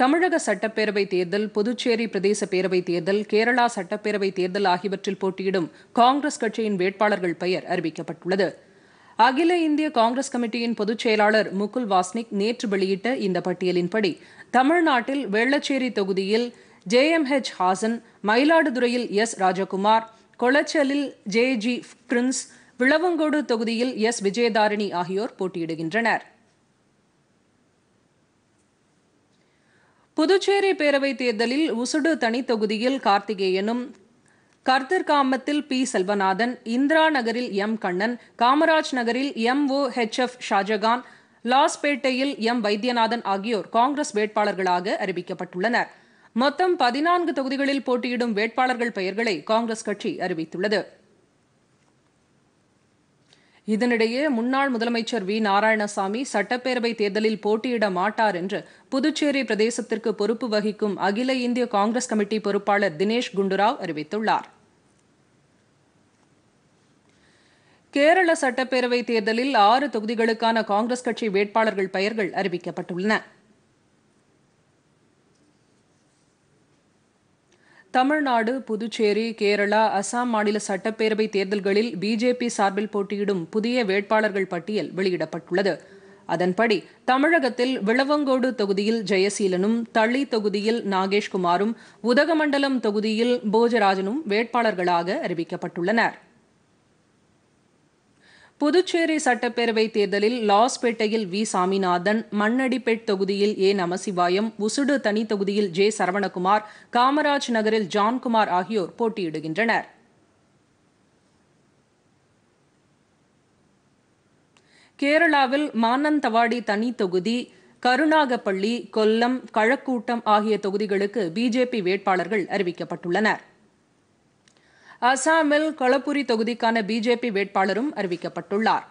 தமிழக சட்டப்பேரவை தேர்தல் புதுச்சேரி பிரதேச பேரவை தேர்தல் கேரளா சட்டப்பேரவை தேர்தல் ஆகியவற்றில் போட்டியிடும் காங்கிரஸ் கட்சியின் வேட்பாளர்கள் பெயர் அறிவிக்கப்பட்டுள்ளது அகில இந்திய காங்கிரஸ் கமிட்டியின் பொதுச் செயலாளர் முகுல் வாஸ்னிக் நேற்று வெளியிட்ட இந்த பட்டியலின்படி தமிழ்நாட்டில் வெள்ளச்சேரி தொகுதியில் ஜே எம் ஹெச் ஹாசன் மயிலாடுதுறையில் எஸ் ராஜகுமார் கொளச்சலில் ஜே ஜி பிரின்ஸ் விளவங்கோடு தொகுதியில் எஸ் விஜயதாரணி ஆகியோர் போட்டியிடுகின்றனர் புதுச்சேரி பேரவைத் தேர்தலில் உசுடு தனித்தொகுதியில் கார்த்திகேயனும் கர்த்தர்காமத்தில் பி செல்வநாதன் இந்திரா நகரில் எம் கண்ணன் காமராஜ் நகரில் M O H F Shahjahan லாஸ்பேட்டையில் எம் வைத்தியநாதன் ஆகியோர் காங்கிரஸ் வேட்பாளர்களாக அறிவிக்கப்பட்டுள்ளனர் மொத்தம் பதினான்கு தொகுதிகளில் போட்டியிடும் வேட்பாளர்கள் பெயர்களை காங்கிரஸ் கட்சி அறிவித்துள்ளது இதனிடையே முன்னாள் முதலமைச்சர் வி நாராயணசாமி சட்டப்பேரவை தேர்தலில் போட்டியிட மாட்டார் என்று புதுச்சேரி பிரதேசத்திற்கு பொறுப்பு வகிக்கும் அகில இந்திய காங்கிரஸ் கமிட்டி பொறுப்பாளர் தினேஷ் குண்டுராவ் அறிவித்துள்ளார் கேரள சட்டப்பேரவை தேர்தலில் ஆறு தொகுதிகளுக்கான காங்கிரஸ் கட்சி வேட்பாளர்கள் பெயர்கள் அறிவிக்கப்பட்டுள்ளன தமிழ்நாடு புதுச்சேரி கேரளா அசாம் மாநில சட்டப்பேரவை தேர்தல்களில் பிஜேபி சார்பில் போட்டியிடும் புதிய வேட்பாளர்கள் பட்டியல் வெளியிடப்பட்டுள்ளது அதன்படி தமிழகத்தில் விளவங்கோடு தொகுதியில் ஜெயசீலனும் தளி தொகுதியில் நாகேஷ்குமாரும் உதகமண்டலம் தொகுதியில் போஜராஜனும் வேட்பாளர்களாக அறிவிக்கப்பட்டுள்ளனா் புதுச்சேரி சட்டப்பேரவை தேர்தலில் லாஸ்பேட்டையில் வி சாமிநாதன் மண்ணடிப்பேட் தொகுதியில் ஏ நமசிவாயம் உசுடு தனி தொகுதியில் ஜே சரவணகுமார் காமராஜ் நகரில் ஜான்குமார் ஆகியோர் போட்டியிடுகின்றனர் கேரளாவில் மானந்தவாடி தனி தொகுதி கருணாகப்பள்ளி கொல்லம் கழக்கூட்டம் ஆகிய தொகுதிகளுக்கு பிஜேபி வேட்பாளர்கள் அறிவிக்கப்பட்டுள்ளனா் அசாமில் கொளப்புரி தொகுதிக்கான பிஜேபி வேட்பாளரும் அறிவிக்கப்பட்டுள்ளார்